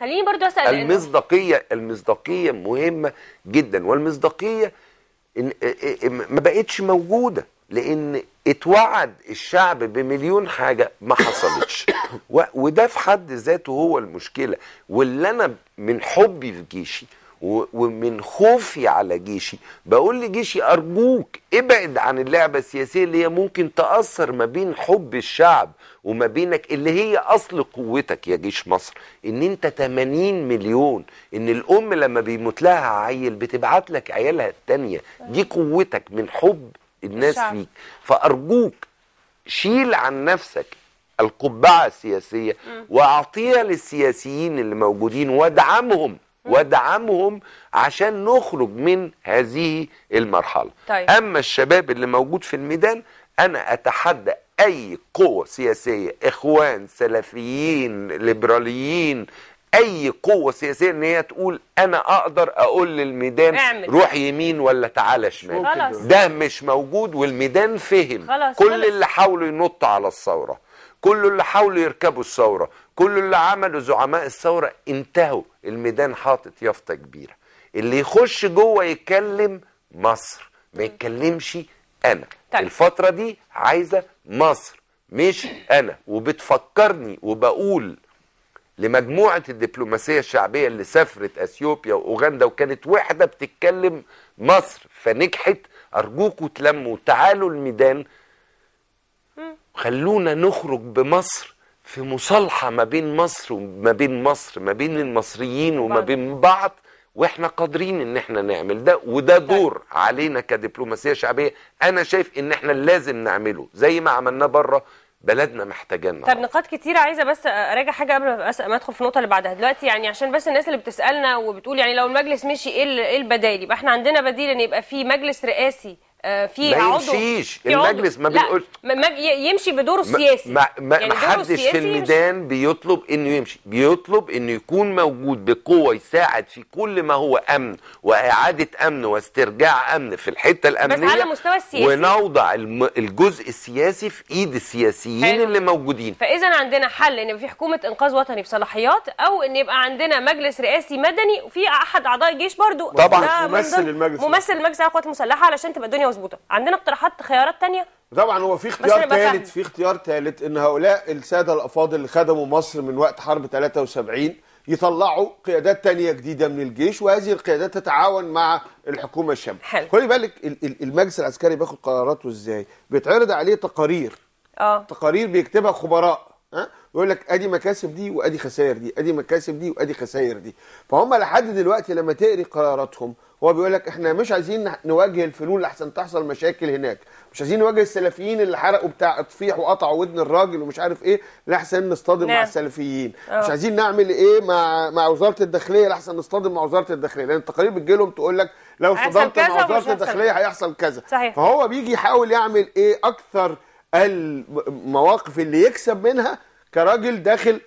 خليني برضو اسال المصداقيه المصداقيه مهمه جدا والمصداقيه ما بقتش موجوده لان اتوعد الشعب بمليون حاجه ما حصلتش وده في حد ذاته هو المشكله واللي انا من حبي في جيشي ومن خوفي على جيشي بقول لجيشي ارجوك ابعد عن اللعبه السياسيه اللي هي ممكن تاثر ما بين حب الشعب وما بينك اللي هي اصل قوتك يا جيش مصر ان انت 80 مليون ان الام لما بيموت لها عيل بتبعت لك عيالها التانيه دي قوتك من حب الناس فيك فارجوك شيل عن نفسك القبعه السياسيه واعطيها للسياسيين اللي موجودين وادعمهم وادعمهم عشان نخرج من هذه المرحله طيب. اما الشباب اللي موجود في الميدان انا اتحدى اي قوه سياسيه اخوان سلفيين ليبراليين اي قوه سياسيه ان هي تقول انا اقدر اقول للميدان أعمل. روح يمين ولا تعالى شمال ده مش موجود والميدان فهم خلاص كل خلص. اللي حاولوا ينطوا على الثوره كل اللي حاولوا يركبوا الثوره كل اللي عمله زعماء الثورة انتهوا الميدان حاطط يافطة كبيرة اللي يخش جوه يتكلم مصر ما يتكلمش انا طيب. الفترة دي عايزة مصر مش انا وبتفكرني وبقول لمجموعة الدبلوماسية الشعبية اللي سافرت اثيوبيا واوغندا وكانت وحدة بتتكلم مصر فنجحت ارجوكوا تلموا تعالوا الميدان خلونا نخرج بمصر في مصالحه ما بين مصر وما بين مصر ما بين المصريين وما بين بعض واحنا قادرين ان احنا نعمل ده وده طيب. دور علينا كدبلوماسيه شعبيه انا شايف ان احنا لازم نعمله زي ما عملناه بره بلدنا محتاجانا طب نقاط كتير عايزة بس أراجع حاجة قبل ما أدخل في النقطة اللي بعدها دلوقتي يعني عشان بس الناس اللي بتسألنا وبتقول يعني لو المجلس مشي إيه, إيه البدائل يبقى إحنا عندنا بديل إن يبقى في مجلس رئاسي آه، في ما يمشيش المجلس ما بيقولش يمشي بدوره السياسي ما, ما, يعني حدش في الميدان بيطلب انه يمشي بيطلب انه يكون موجود بقوه يساعد في كل ما هو امن واعاده امن واسترجاع امن في الحته الامنيه بس على المستوى السياسي ونوضع الجزء السياسي في ايد السياسيين حلو. اللي موجودين فاذا عندنا حل ان في حكومه انقاذ وطني بصلاحيات او ان يبقى عندنا مجلس رئاسي مدني وفي احد اعضاء الجيش برضو طبعا ممثل المجلس ممثل المجلس على القوات المسلحه علشان تبقى الدنيا مظبوطه عندنا اقتراحات خيارات ثانيه طبعا هو في اختيار ثالث في اختيار ثالث ان هؤلاء الساده الافاضل اللي خدموا مصر من وقت حرب 73 يطلعوا قيادات تانية جديدة من الجيش وهذه القيادات تتعاون مع الحكومة الشاملة خلي بالك المجلس العسكري بياخد قراراته ازاي بيتعرض عليه تقارير اه تقارير بيكتبها خبراء ها يقول لك ادي مكاسب دي وادي خسائر دي ادي مكاسب دي وادي خسائر دي فهم لحد دلوقتي لما تقري قراراتهم هو بيقول لك احنا مش عايزين نواجه الفلول لحسن تحصل مشاكل هناك مش عايزين نواجه السلفيين اللي حرقوا بتاع اطفيح وقطعوا ودن الراجل ومش عارف ايه لحسن نصطدم نعم. مع السلفيين أوه. مش آه. عايزين نعمل ايه مع مع وزاره الداخليه لحسن نصطدم مع وزاره الداخليه لان التقارير بتجي لهم تقول لك لو صدمت مع وزاره الداخليه هيحصل كذا صحيح. فهو بيجي يحاول يعمل ايه اكثر المواقف اللي يكسب منها كراجل داخل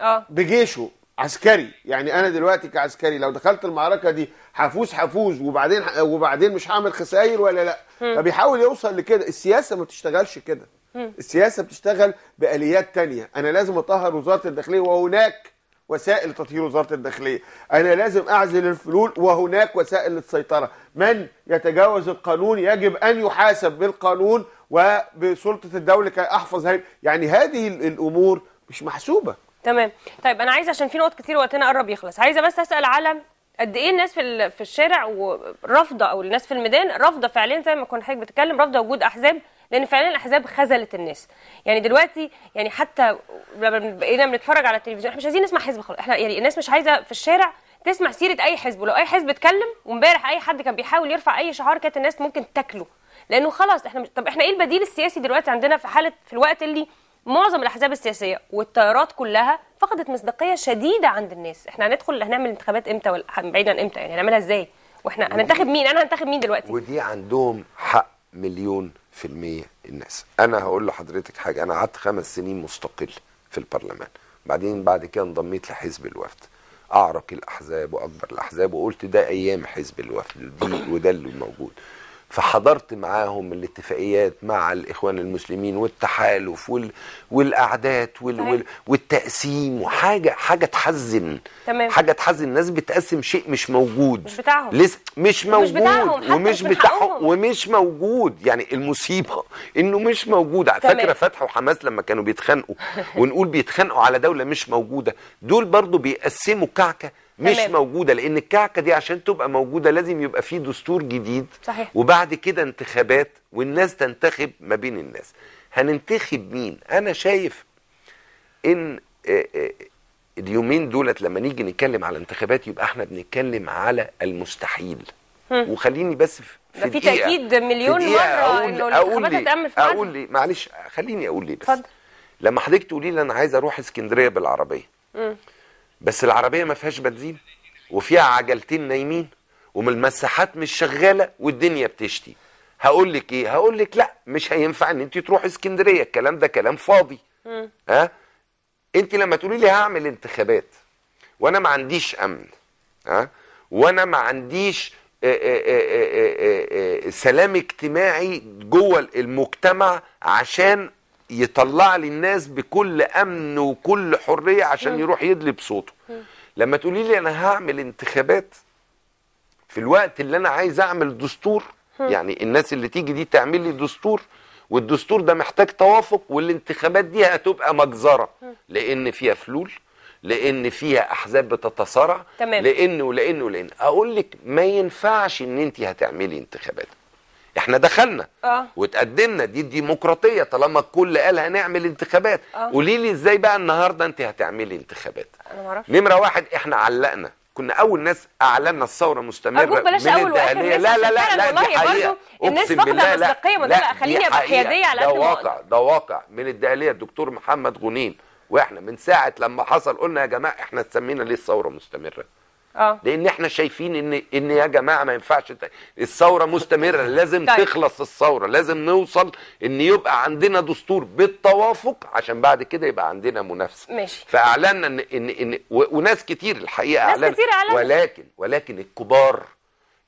اه بجيشه عسكري يعني انا دلوقتي كعسكري لو دخلت المعركه دي هفوز هفوز وبعدين وبعدين مش هعمل خسائر ولا لا فبيحاول يوصل لكده السياسه ما بتشتغلش كده السياسه بتشتغل باليات تانية انا لازم اطهر وزاره الداخليه وهناك وسائل تطهير وزاره الداخليه انا لازم اعزل الفلول وهناك وسائل للسيطره من يتجاوز القانون يجب ان يحاسب بالقانون وبسلطه الدوله كاحفظ احفظ يعني هذه الامور مش محسوبه تمام طيب انا عايزه عشان في نقط كتير وقتنا قرب يخلص عايزه بس اسال على قد ايه الناس في في الشارع ورافضه او الناس في الميدان رافضه فعليا زي ما كنا حضرتك بتتكلم رافضه وجود احزاب لان فعليا الاحزاب خذلت الناس يعني دلوقتي يعني حتى لما بقينا بنتفرج على التلفزيون احنا مش عايزين نسمع حزب خلاص احنا يعني الناس مش عايزه في الشارع تسمع سيره اي حزب ولو اي حزب اتكلم وامبارح اي حد كان بيحاول يرفع اي شعار كانت الناس ممكن تاكله لانه خلاص احنا مش... طب احنا ايه البديل السياسي دلوقتي عندنا في حاله في الوقت اللي معظم الاحزاب السياسيه والتيارات كلها فقدت مصداقيه شديده عند الناس احنا هندخل هنعمل انتخابات امتى ولا بعيدا امتى يعني هنعملها ازاي واحنا هننتخب مين انا هنتخب مين دلوقتي ودي عندهم حق مليون في المية الناس أنا هقول لحضرتك حاجة أنا قعدت خمس سنين مستقل في البرلمان بعدين بعد كده انضميت لحزب الوفد أعرق الأحزاب وأكبر الأحزاب وقلت ده أيام حزب الوفد وده اللي موجود فحضرت معاهم الاتفاقيات مع الاخوان المسلمين والتحالف وال... والاعداد وال... وال... والتقسيم وحاجه حاجه تحزن تمام. حاجه تحزن الناس بتقسم شيء مش موجود مش بتاعهم لس... مش موجود مش بتاعهم ومش بتاعهم ومش موجود يعني المصيبه انه مش موجود فاكره فتح وحماس لما كانوا بيتخانقوا ونقول بيتخانقوا على دوله مش موجوده دول برضو بيقسموا كعكه مش تمام. موجوده لان الكعكه دي عشان تبقى موجوده لازم يبقى في دستور جديد صحيح. وبعد كده انتخابات والناس تنتخب ما بين الناس هننتخب مين انا شايف ان آه، آه، اليومين دولت لما نيجي نتكلم على انتخابات يبقى احنا بنتكلم على المستحيل هم. وخليني بس في في تاكيد مليون في مره اقول اقول لي اقول لي معلش خليني اقول لي بس اتفضل لما حضرتك تقولي لي انا عايز اروح اسكندريه بالعربيه م. بس العربية ما فيهاش بنزين وفيها عجلتين نايمين والمساحات مش شغالة والدنيا بتشتي هقول لك ايه هقول لك لا مش هينفع ان انت تروحي اسكندرية الكلام ده كلام فاضي ها أه؟ انت لما تقولي لي هعمل انتخابات وانا ما عنديش امن ها أه؟ وانا ما عنديش آه، آه، آه، سلام اجتماعي جوه المجتمع عشان يطلع لي الناس بكل امن وكل حريه عشان يروح يدلي بصوته لما تقولي لي انا هعمل انتخابات في الوقت اللي انا عايز اعمل دستور يعني الناس اللي تيجي دي تعمل لي دستور والدستور ده محتاج توافق والانتخابات دي هتبقى مجزره لان فيها فلول لان فيها احزاب بتتصارع لان ولان ولان اقول لك ما ينفعش ان انت هتعملي انتخابات احنا دخلنا اه وتقدمنا دي الديمقراطيه طالما الكل قال هنعمل انتخابات آه. قولي لي ازاي بقى النهارده انت هتعملي انتخابات انا ما نمره واحد احنا علقنا كنا اول ناس اعلنا الثوره مستمره أرجوك بلاش من اول واحد الناس لا لا لا لا دي حقيقه الناس فاقده مصداقيه ما لا خليني ابقى حياديه على قد ده واقع ده واقع من الدهليه الدكتور محمد غنين واحنا من ساعه لما حصل قلنا يا جماعه احنا سمينا ليه الثوره مستمره اه. لان احنا شايفين ان ان يا جماعه ما ينفعش الثوره مستمره لازم طيب. تخلص الثوره لازم نوصل ان يبقى عندنا دستور بالتوافق عشان بعد كده يبقى عندنا منافسه ماشي فاعلنا ان ان, إن وناس كتير الحقيقه ناس كتير أعلن ولكن ولكن الكبار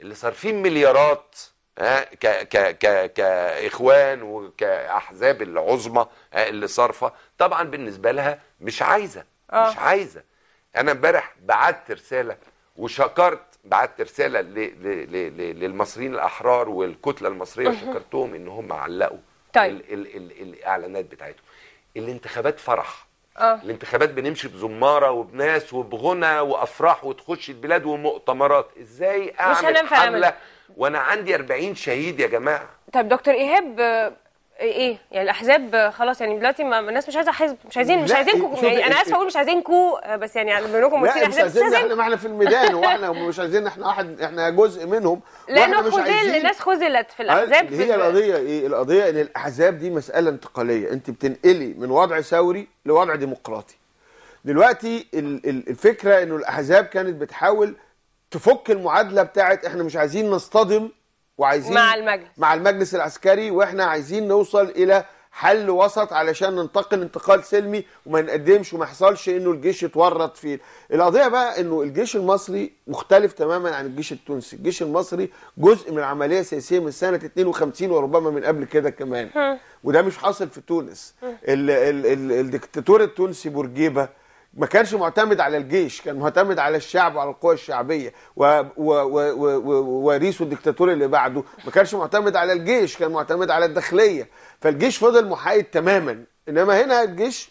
اللي صارفين مليارات ها ك ك ك كاخوان وكاحزاب العظمى اللي صارفه طبعا بالنسبه لها مش عايزه أوه. مش عايزه انا امبارح بعت رساله وشكرت بعت رساله للمصريين الاحرار والكتله المصريه وشكرتهم ان هم علقوا طيب. الـ الـ الـ الاعلانات بتاعتهم الانتخابات فرح آه. الانتخابات بنمشي بزماره وبناس وبغنى وافراح وتخش البلاد ومؤتمرات ازاي اعمل حمله وانا عندي 40 شهيد يا جماعه طيب دكتور ايهاب ايه يعني الاحزاب خلاص يعني دلوقتي الناس مش عايزه حزب مش عايزين مش عايزينكم يعني انا إيه، اسفه اقول مش عايزينكم بس يعني منكم مش عايزين احنا ما احنا في الميدان واحنا مش عايزين احنا واحد احنا جزء منهم مش عايزين الناس خذلت في الاحزاب آه، هي القضيه ايه القضيه ان الاحزاب دي مساله انتقاليه انت بتنقلي من وضع ثوري لوضع ديمقراطي دلوقتي الفكره انه الاحزاب كانت بتحاول تفك المعادله بتاعت احنا مش عايزين نصطدم وعايزين مع المجلس مع المجلس العسكري واحنا عايزين نوصل الى حل وسط علشان ننتقل انتقال سلمي وما نقدمش وما يحصلش انه الجيش يتورط في القضيه بقى انه الجيش المصري مختلف تماما عن الجيش التونسي الجيش المصري جزء من عمليه سياسيه من سنه 52 وربما من قبل كده كمان وده مش حاصل في تونس الدكتاتور التونسي بورجيبه ما كانش معتمد على الجيش كان معتمد على الشعب وعلى القوى الشعبيه ووريثه الدكتاتور اللي بعده ما كانش معتمد على الجيش كان معتمد على الداخليه فالجيش فضل محايد تماما انما هنا الجيش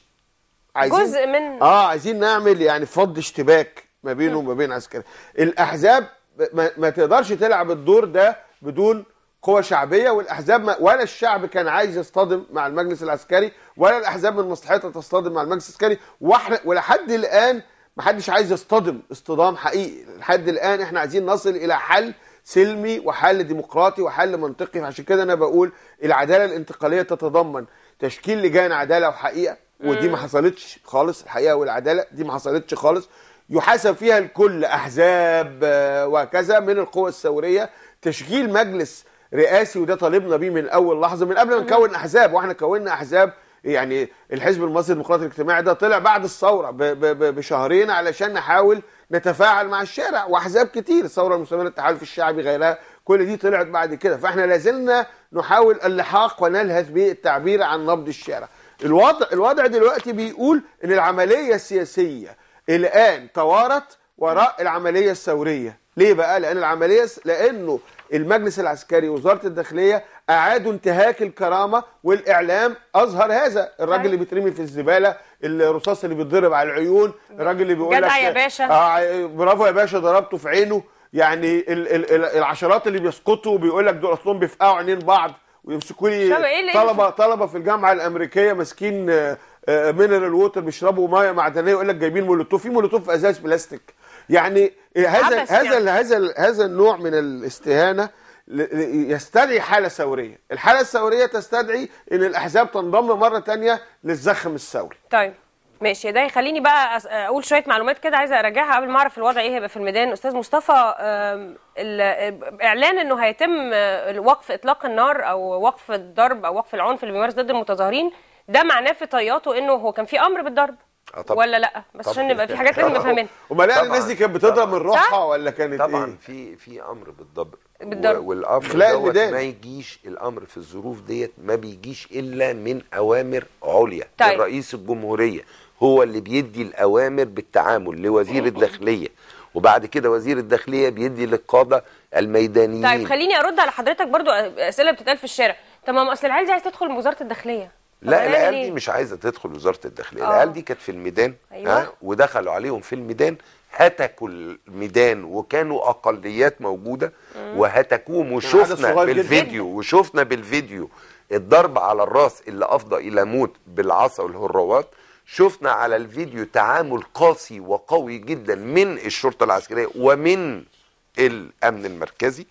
عايزين جزء من اه عايزين نعمل يعني فض اشتباك ما بينه وما بين عسكري الاحزاب ما, ما تقدرش تلعب الدور ده بدون قوى شعبيه والاحزاب ما ولا الشعب كان عايز يصطدم مع المجلس العسكري ولا الاحزاب من مصلحتها تصطدم مع المجلس العسكري واحنا ولحد الان ما حدش عايز يصطدم اصطدام حقيقي لحد الان احنا عايزين نصل الى حل سلمي وحل ديمقراطي وحل منطقي فعشان كده انا بقول العداله الانتقاليه تتضمن تشكيل لجان عداله وحقيقه ودي ما حصلتش خالص الحقيقه والعداله دي ما حصلتش خالص يحاسب فيها الكل احزاب آه، وهكذا من القوى الثوريه تشكيل مجلس رئاسي وده طالبنا بيه من اول لحظه من قبل ما نكون احزاب واحنا كونا احزاب يعني الحزب المصري الديمقراطي الاجتماعي ده طلع بعد الثوره بشهرين علشان نحاول نتفاعل مع الشارع واحزاب كتير الثوره المسلمه التحالف الشعبي غيرها كل دي طلعت بعد كده فاحنا لازلنا نحاول اللحاق ونلهث بالتعبير عن نبض الشارع الوضع الوضع دلوقتي بيقول ان العمليه السياسيه الان توارت وراء العمليه الثوريه ليه بقى لان العمليه لانه المجلس العسكري ووزاره الداخليه اعادوا انتهاك الكرامه والاعلام اظهر هذا الراجل اللي طيب. بيترمي في الزباله الرصاص اللي بيتضرب على العيون الراجل اللي بيقول لك يا باشا آه برافو يا باشا ضربته في عينه يعني الـ الـ الـ العشرات اللي بيسقطوا بيقول لك دول اصلهم بيفقعوا عينين بعض ويمسكوا لي إيه إيه؟ طلبه طلبه في الجامعه الامريكيه ماسكين مينرال آه، ووتر آه، بيشربوا ميه معدنيه يقول لك جايبين مولوتوف في مولوتوف في ازاز بلاستيك يعني هذا هذا يعني. هذا هذا النوع من الاستهانه يستدعي حاله ثوريه، الحاله الثوريه تستدعي ان الاحزاب تنضم مره ثانيه للزخم الثوري. طيب ماشي ده يخليني بقى اقول شويه معلومات كده عايزه اراجعها قبل ما اعرف الوضع ايه هيبقى في الميدان استاذ مصطفى اعلان انه هيتم أه، وقف اطلاق النار او وقف الضرب او وقف العنف اللي بيمارس ضد المتظاهرين ده معناه في طياته انه هو كان في امر بالضرب آه، طب ولا لا بس عشان نبقى في حاجات لازم نفهمها امال يعني الناس دي كانت بتضرب من روحها ولا كانت إيه؟ طبعا إيه؟ في في امر بالضبط بالضبط والامر دوت ما يجيش الامر في الظروف ديت ما بيجيش الا من اوامر عليا طيب. رئيس الجمهوريه هو اللي بيدي الاوامر بالتعامل لوزير الداخليه وبعد كده وزير الداخليه بيدي للقاده الميدانيين طيب خليني ارد على حضرتك برضو اسئله بتتقال في الشارع تمام اصل العيال دي عايزه تدخل وزاره الداخليه لا العيال دي ايه؟ مش عايزه تدخل وزاره الداخليه أوه. العيال دي كانت في الميدان أيوة. ها ودخلوا عليهم في الميدان هتكوا الميدان وكانوا اقليات موجوده وهتكوهم وشفنا بالفيديو جداً. وشفنا بالفيديو الضرب على الراس اللي افضى الى موت بالعصا والهراوات شفنا على الفيديو تعامل قاسي وقوي جدا من الشرطه العسكريه ومن الامن المركزي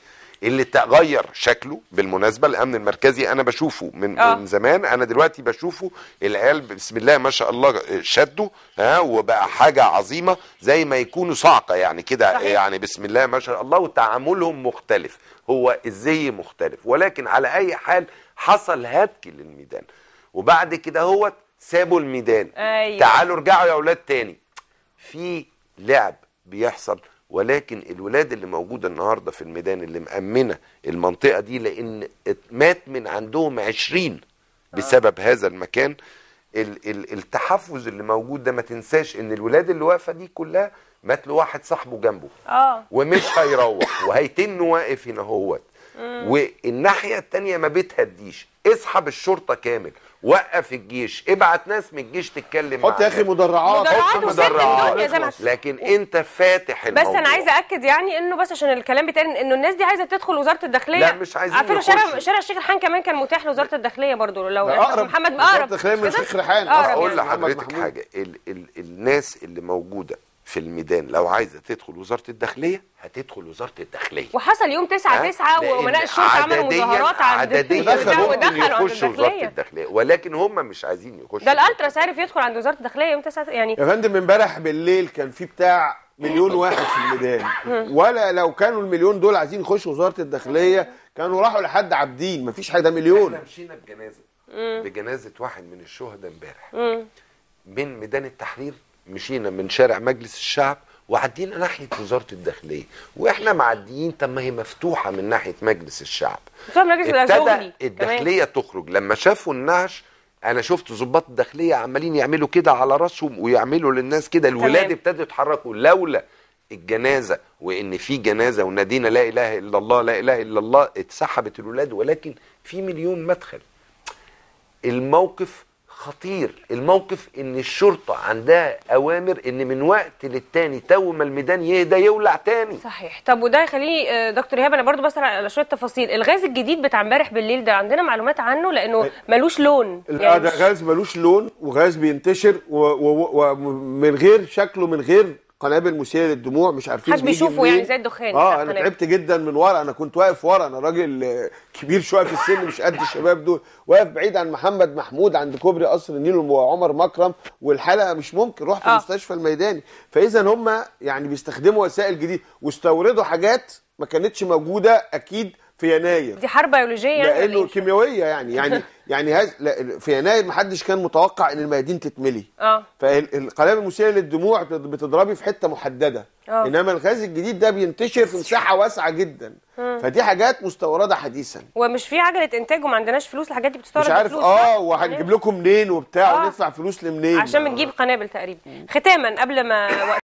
اللي تغير شكله بالمناسبه الامن المركزي انا بشوفه من, من آه. زمان انا دلوقتي بشوفه العيال بسم الله ما شاء الله شدوا ها وبقى حاجه عظيمه زي ما يكونوا صعقه يعني كده يعني بسم الله ما شاء الله وتعاملهم مختلف هو الزي مختلف ولكن على اي حال حصل هتك للميدان وبعد كده هو سابوا الميدان أيوة. تعالوا ارجعوا يا اولاد تاني في لعب بيحصل ولكن الولاد اللي موجوده النهارده في الميدان اللي مأمنه المنطقه دي لان مات من عندهم عشرين بسبب هذا المكان التحفز اللي موجود ده ما تنساش ان الولاد اللي واقفه دي كلها مات له واحد صاحبه جنبه اه ومش هيروح وهيتن واقف هنا هوت آه. والناحيه الثانيه ما بتهديش اسحب الشرطه كامل وقف الجيش ابعت ناس من الجيش تتكلم حط يا اخي مدرعات حط مدرعات لكن انت فاتح الموضوع بس انا عايزه اكد يعني انه بس عشان الكلام بيتقال انه الناس دي عايزه تدخل وزاره الداخليه لا مش عايزين على فكره شارع شارع الشيخ ريحان كمان كان متاح لوزاره الداخليه برضه لو يعني أقرب محمد اقرب الداخليه من الشيخ ريحان اقول يعني. لحضرتك حاجه ال ال الناس اللي موجوده في الميدان لو عايزه تدخل وزاره الداخليه هتدخل وزاره الداخليه وحصل يوم 9 9 وامناء الشرطه عملوا مظاهرات عند عدديا ودخلوا يخشوا وزاره الداخليه ولكن هم مش عايزين يخشوا ده الالتراس عارف يدخل عند وزاره الداخليه يوم 9 يعني يا فندم امبارح بالليل كان في بتاع مليون واحد في الميدان ولا لو كانوا المليون دول عايزين يخشوا وزاره الداخليه كانوا راحوا لحد عابدين مفيش حاجه ده مليون احنا مشينا بجنازه بجنازه واحد من الشهداء امبارح من ميدان التحرير مشينا من شارع مجلس الشعب وعدينا ناحيه وزاره الداخليه واحنا معديين طب ما هي مفتوحه من ناحيه مجلس الشعب ابتدى الداخليه كمان. تخرج لما شافوا النعش انا شفت ظباط الداخليه عمالين يعملوا كده على راسهم ويعملوا للناس كده الولاد ابتدوا يتحركوا لولا الجنازه وان في جنازه ونادينا لا اله الا الله لا اله الا الله اتسحبت الولاد ولكن في مليون مدخل الموقف خطير الموقف ان الشرطة عندها اوامر ان من وقت للتاني تو ما الميدان يهدى يولع تاني صحيح طب وده يخليني آه، دكتور ايهاب انا برضو بسأل على شوية تفاصيل الغاز الجديد بتاع امبارح بالليل ده عندنا معلومات عنه لانه ملوش لون يعني آه، ده غاز ملوش لون وغاز بينتشر ومن غير شكله من غير قنابل مسيله للدموع مش عارفين حد بيشوفه يعني زي الدخان اه انا تعبت جدا من ورا انا كنت واقف ورا انا راجل كبير شويه في السن مش قد الشباب دول واقف بعيد عن محمد محمود عند كوبري قصر النيل وعمر مكرم والحلقه مش ممكن رحت آه. المستشفى الميداني فاذا هم يعني بيستخدموا وسائل جديده واستوردوا حاجات ما كانتش موجوده اكيد في يناير دي حرب بيولوجيه يعني. لانه كيميائيه يعني يعني يعني هز... في يناير ما حدش كان متوقع ان الميادين تتملي اه فالقلاب المسيله للدموع بتضربي في حته محدده أوه. انما الغاز الجديد ده بينتشر في مساحه واسعه جدا مم. فدي حاجات مستورده حديثا ومش في عجله انتاج وما عندناش فلوس الحاجات دي بتستورد مش عارف فلوس اه وهنجيب يعني. لكم منين وبتاع آه. وندفع فلوس لمنين عشان بنجيب قنابل تقريبا ختاما قبل ما